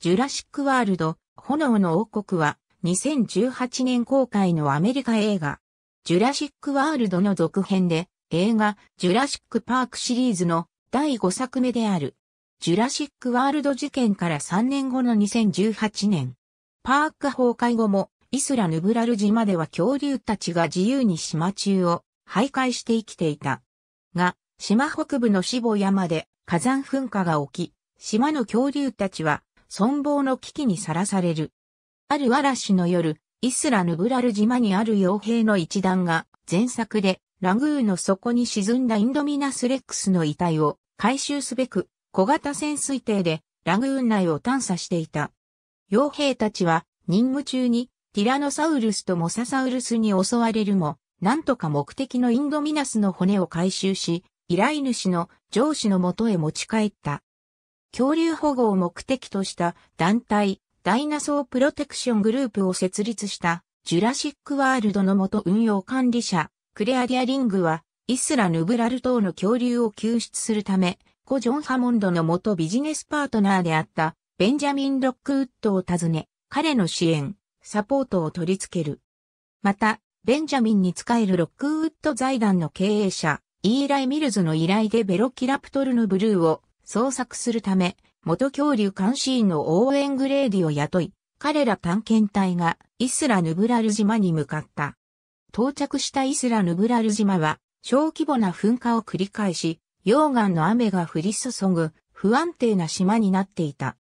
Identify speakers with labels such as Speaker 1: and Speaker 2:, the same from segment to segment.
Speaker 1: ジュラシックワールド、炎の王国は、2018年公開のアメリカ映画、ジュラシックワールドの続編で、映画、ジュラシックパークシリーズの第5作目である。ジュラシックワールド事件から3年後の2018年、パーク崩壊後も、イスラヌブラル島では恐竜たちが自由に島中を徘徊して生きていた。が、島北部の死ボ山で火山噴火が起き、島の恐竜たちは存亡の危機にさらされる。ある嵐の夜、イスラ・ヌブラル島にある傭兵の一団が、前作で、ラグーンの底に沈んだインドミナスレックスの遺体を回収すべく、小型潜水艇でラグーン内を探査していた。傭兵たちは任務中にティラノサウルスとモササウルスに襲われるも、なんとか目的のインドミナスの骨を回収し、依頼主の上司のもとへ持ち帰った。恐竜保護を目的とした団体、ダイナソープロテクショングループを設立したジュラシックワールドの元運用管理者、クレアディアリングは、イスラ・ヌブラル島の恐竜を救出するため、コジョン・ハモンドの元ビジネスパートナーであったベンジャミン・ロックウッドを訪ね、彼の支援、サポートを取り付ける。また、ベンジャミンに仕えるロックウッド財団の経営者、イーライ・ミルズの依頼でベロキラプトルのブルーを捜索するため、元恐竜監視員のオーウェン・グレーディを雇い、彼ら探検隊がイスラ・ヌブラル島に向かった。到着したイスラ・ヌブラル島は小規模な噴火を繰り返し、溶岩の雨が降り注ぐ不安定な島になっていた。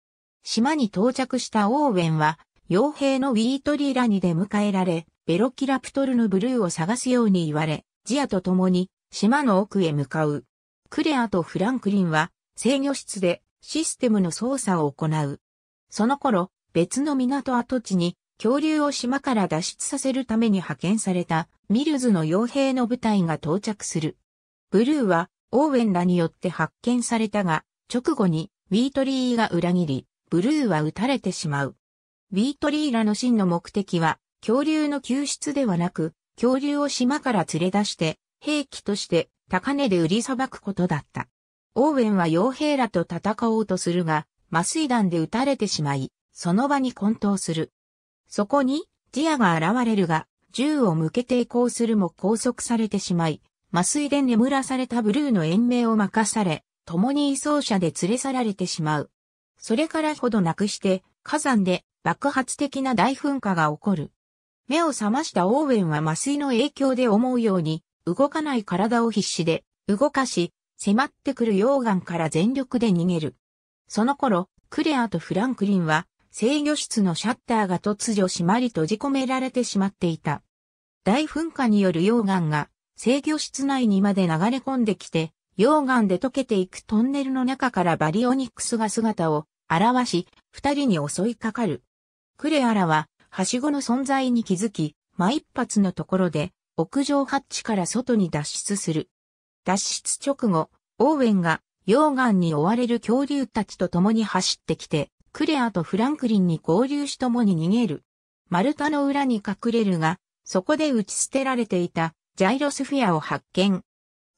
Speaker 1: 島に到着したオーウェンは、傭兵のウィートリーラニで迎えられ、ベロキラプトルのブルーを探すように言われ、ジアと共に島の奥へ向かう。クレアとフランクリンは制御室でシステムの操作を行う。その頃、別の港跡地に恐竜を島から脱出させるために派遣されたミルズの傭兵の部隊が到着する。ブルーはオーウェンらによって発見されたが、直後にウィートリーが裏切り、ブルーは撃たれてしまう。ウィートリーらの真の目的は、恐竜の救出ではなく、恐竜を島から連れ出して、兵器として高値で売りさばくことだった。オーウェンは傭兵らと戦おうとするが、麻酔弾で撃たれてしまい、その場に混沌する。そこに、ジアが現れるが、銃を向けて抵抗するも拘束されてしまい、麻酔で眠らされたブルーの延命を任され、共に移送車で連れ去られてしまう。それからほどなくして、火山で爆発的な大噴火が起こる。目を覚ましたオーウェンは麻酔の影響で思うように動かない体を必死で動かし、迫ってくる溶岩から全力で逃げる。その頃、クレアとフランクリンは、制御室のシャッターが突如閉まり閉じ込められてしまっていた。大噴火による溶岩が制御室内にまで流れ込んできて、溶岩で溶けていくトンネルの中からバリオニクスが姿を現し、二人に襲いかかる。クレアラは、はしごの存在に気づき、ま一発のところで、屋上ハッチから外に脱出する。脱出直後、オーウェンが溶岩に追われる恐竜たちと共に走ってきて、クレアとフランクリンに合流し共に逃げる。丸太の裏に隠れるが、そこで打ち捨てられていたジャイロスフィアを発見。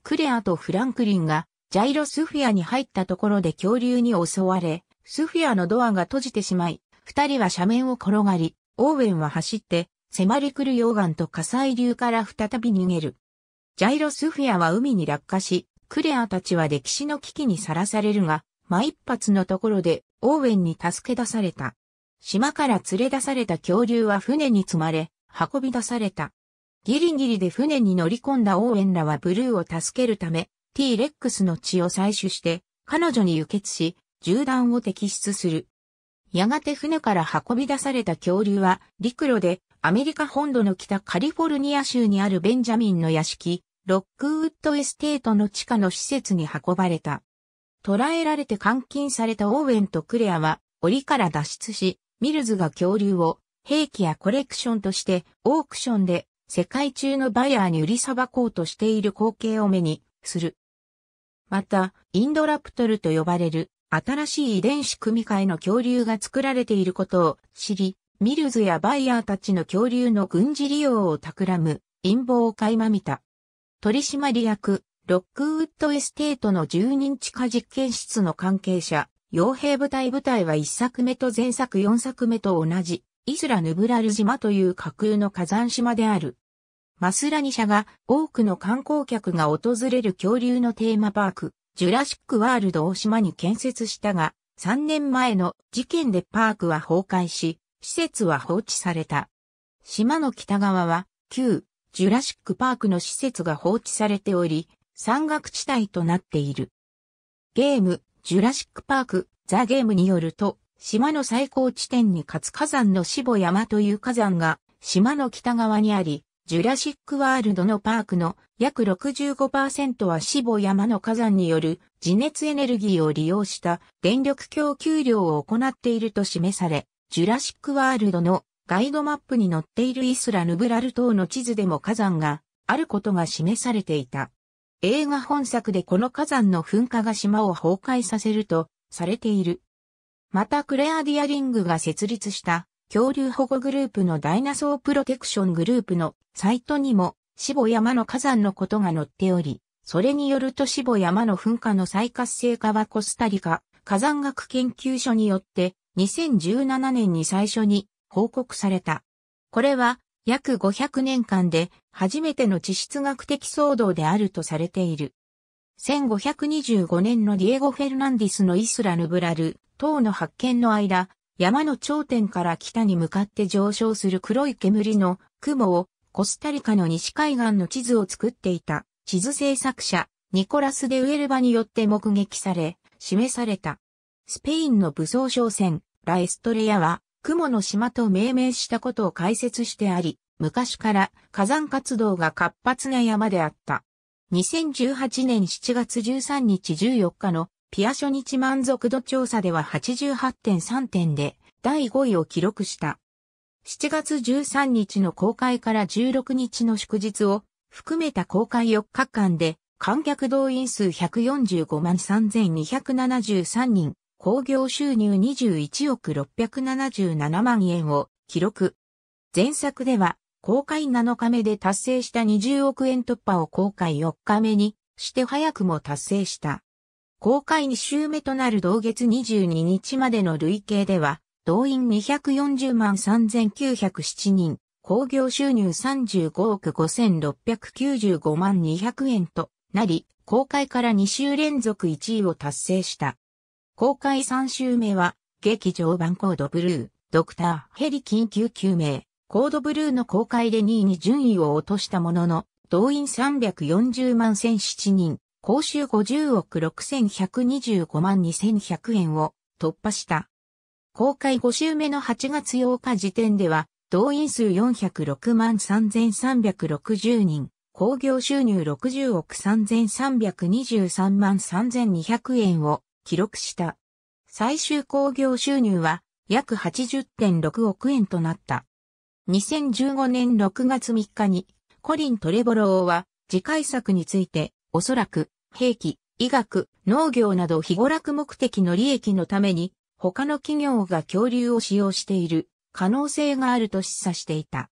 Speaker 1: クレアとフランクリンがジャイロスフィアに入ったところで恐竜に襲われ、スフィアのドアが閉じてしまい、二人は斜面を転がり、オーウェンは走って迫り来る溶岩と火砕流から再び逃げる。ジャイロスフィアは海に落下し、クレアたちは歴史の危機にさらされるが、ま一発のところでオーウェンに助け出された。島から連れ出された恐竜は船に積まれ、運び出された。ギリギリで船に乗り込んだオーウェンらはブルーを助けるため、T レックスの血を採取して、彼女に輸血し、銃弾を摘出する。やがて船から運び出された恐竜は陸路でアメリカ本土の北カリフォルニア州にあるベンジャミンの屋敷、ロックウッドエステートの地下の施設に運ばれた。捕らえられて監禁されたオーウェンとクレアは、檻から脱出し、ミルズが恐竜を兵器やコレクションとしてオークションで世界中のバイヤーに売りさばこうとしている光景を目にする。また、インドラプトルと呼ばれる新しい遺伝子組み換えの恐竜が作られていることを知り、ミルズやバイヤーたちの恐竜の軍事利用を企む陰謀を垣間見た。取締役、ロックウッドエステートの住人地下実験室の関係者、傭兵部隊部隊は一作目と前作四作目と同じ、イスラ・ヌブラル島という架空の火山島である。マスラニ社が多くの観光客が訪れる恐竜のテーマパーク、ジュラシックワールドを島に建設したが、3年前の事件でパークは崩壊し、施設は放置された。島の北側は、旧、ジュラシックパークの施設が放置されており、山岳地帯となっている。ゲーム、ジュラシックパーク、ザ・ゲームによると、島の最高地点につ。火山の死母山という火山が、島の北側にあり、ジュラシックワールドのパークの約65%は死母山の火山による地熱エネルギーを利用した電力供給量を行っていると示され、ジュラシックワールドのガイドマップに載っているイスラヌブラル島の地図でも火山があることが示されていた。映画本作でこの火山の噴火が島を崩壊させるとされている。またクレアディアリングが設立した恐竜保護グループのダイナソープロテクショングループのサイトにも死母山の火山のことが載っており、それによると死母山の噴火の再活性化はコスタリカ火山学研究所によって2017年に最初に報告された。これは約500年間で初めての地質学的騒動であるとされている。1525年のディエゴ・フェルナンディスのイスラ・ヌブラル等の発見の間、山の頂点から北に向かって上昇する黒い煙の雲をコスタリカの西海岸の地図を作っていた地図制作者ニコラス・デ・ウェルバによって目撃され示された。スペインの武装商船ラエストレアは、雲の島と命名したことを解説してあり、昔から火山活動が活発な山であった。2018年7月13日14日のピア初日満足度調査では88.3点で第5位を記録した。7月13日の公開から16日の祝日を含めた公開4日間で観客動員数145万3273人、興行収入21億677万円を記録。前作では公開7日目で達成した20億円突破を公開4日目にして早くも達成した。公開2週目となる同月22日までの累計では、動員240万3907人、興行収入35億5695万200円となり、公開から2週連続1位を達成した。公開3週目は、劇場版コードブルー、ドクターヘリ緊急救命、コードブルーの公開で2位に順位を落としたものの、動員340万1007人、公衆50億6125万2100円を突破した。公開5週目の8月8日時点では、動員数406万3360人、興行収入60億3323万3200円を記録した。最終興行収入は約80.6億円となった。2015年6月3日にコリン・トレボローは次回作についておそらく兵器、医学、農業など非娯楽目的の利益のために他の企業が恐竜を使用している可能性があると示唆していた。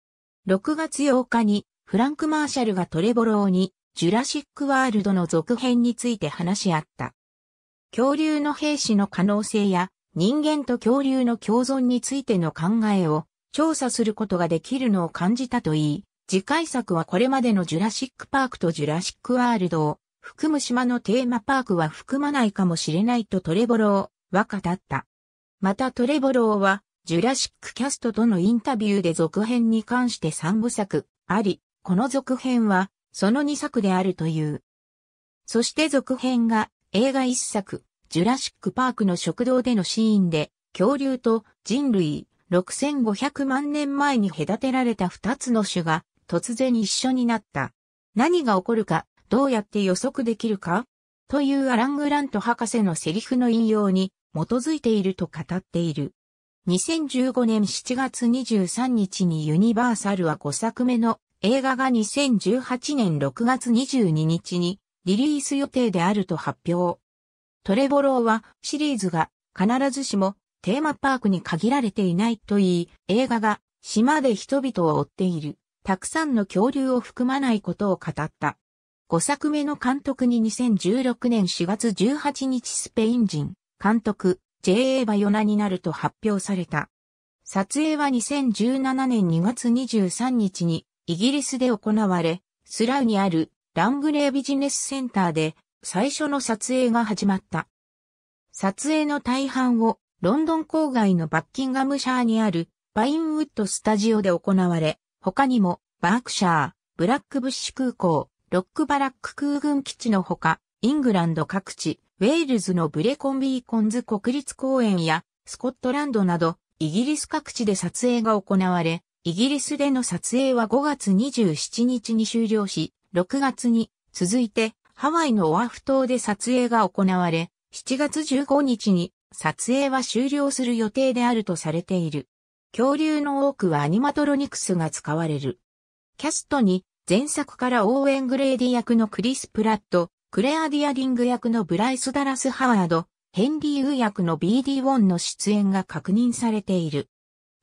Speaker 1: 6月8日にフランク・マーシャルがトレボローにジュラシック・ワールドの続編について話し合った。恐竜の兵士の可能性や人間と恐竜の共存についての考えを調査することができるのを感じたといい、次回作はこれまでのジュラシックパークとジュラシックワールドを含む島のテーマパークは含まないかもしれないとトレボローは語った。またトレボローはジュラシックキャストとのインタビューで続編に関して3部作あり、この続編はその2作であるという。そして続編が映画一作、ジュラシック・パークの食堂でのシーンで、恐竜と人類6500万年前に隔てられた2つの種が突然一緒になった。何が起こるか、どうやって予測できるかというアラン・グラント博士のセリフの引用に基づいていると語っている。2015年7月23日にユニバーサルは5作目の映画が2018年6月22日にリリース予定であると発表。トレボローはシリーズが必ずしもテーマパークに限られていないと言い、映画が島で人々を追っている、たくさんの恐竜を含まないことを語った。5作目の監督に2016年4月18日スペイン人、監督、J.A. バヨナになると発表された。撮影は2017年2月23日にイギリスで行われ、スラウにあるラングレービジネスセンターで最初の撮影が始まった。撮影の大半をロンドン郊外のバッキンガムシャーにあるパインウッドスタジオで行われ、他にもバークシャー、ブラックブッシュ空港、ロックバラック空軍基地のほか、イングランド各地、ウェールズのブレコンビーコンズ国立公園やスコットランドなど、イギリス各地で撮影が行われ、イギリスでの撮影は5月27日に終了し、6月に続いてハワイのオアフ島で撮影が行われ、7月15日に撮影は終了する予定であるとされている。恐竜の多くはアニマトロニクスが使われる。キャストに前作からオーウェン・グレーディ役のクリス・プラット、クレア・ディアリング役のブライス・ダラス・ハワード、ヘンリー・ウー役の BD・ ウォンの出演が確認されている。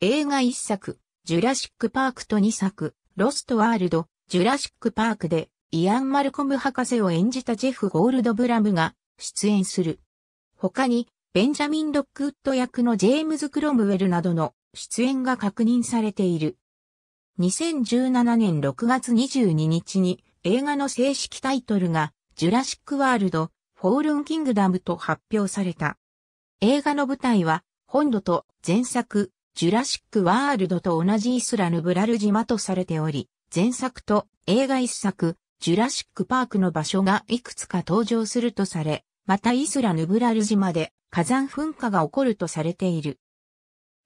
Speaker 1: 映画1作、ジュラシック・パークと2作、ロスト・ワールド、ジュラシック・パークでイアン・マルコム博士を演じたジェフ・ゴールドブラムが出演する。他に、ベンジャミン・ロックウッド役のジェームズ・クロムウェルなどの出演が確認されている。2017年6月22日に映画の正式タイトルがジュラシック・ワールド・フォールン・キングダムと発表された。映画の舞台は本土と前作ジュラシック・ワールドと同じイスラヌブラル島とされており、前作と映画一作、ジュラシックパークの場所がいくつか登場するとされ、またイスラヌブラル島で火山噴火が起こるとされている。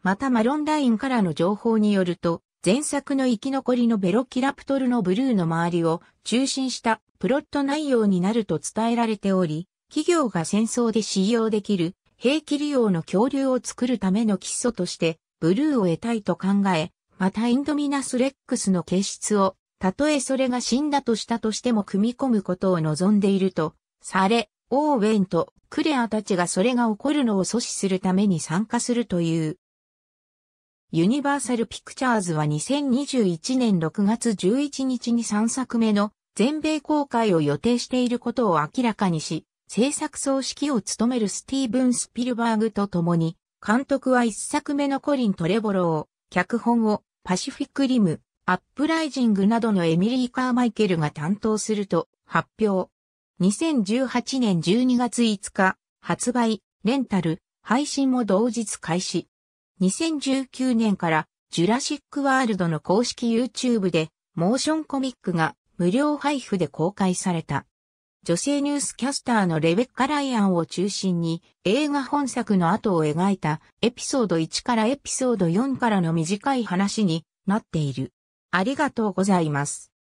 Speaker 1: またマロンラインからの情報によると、前作の生き残りのベロキラプトルのブルーの周りを中心したプロット内容になると伝えられており、企業が戦争で使用できる兵器利用の恐竜を作るための基礎としてブルーを得たいと考え、またインドミナスレックスの形質を、たとえそれが死んだとしたとしても組み込むことを望んでいると、され、オーウェンとクレアたちがそれが起こるのを阻止するために参加するという。ユニバーサル・ピクチャーズは2021年6月11日に3作目の全米公開を予定していることを明らかにし、制作総指揮を務めるスティーブン・スピルバーグと共に、監督は1作目のコリン・トレボロを、脚本をパシフィックリム、アップライジングなどのエミリー・カーマイケルが担当すると発表。2018年12月5日、発売、レンタル、配信も同日開始。2019年からジュラシック・ワールドの公式 YouTube でモーションコミックが無料配布で公開された。女性ニュースキャスターのレベッカ・ライアンを中心に映画本作の後を描いたエピソード1からエピソード4からの短い話になっている。ありがとうございます。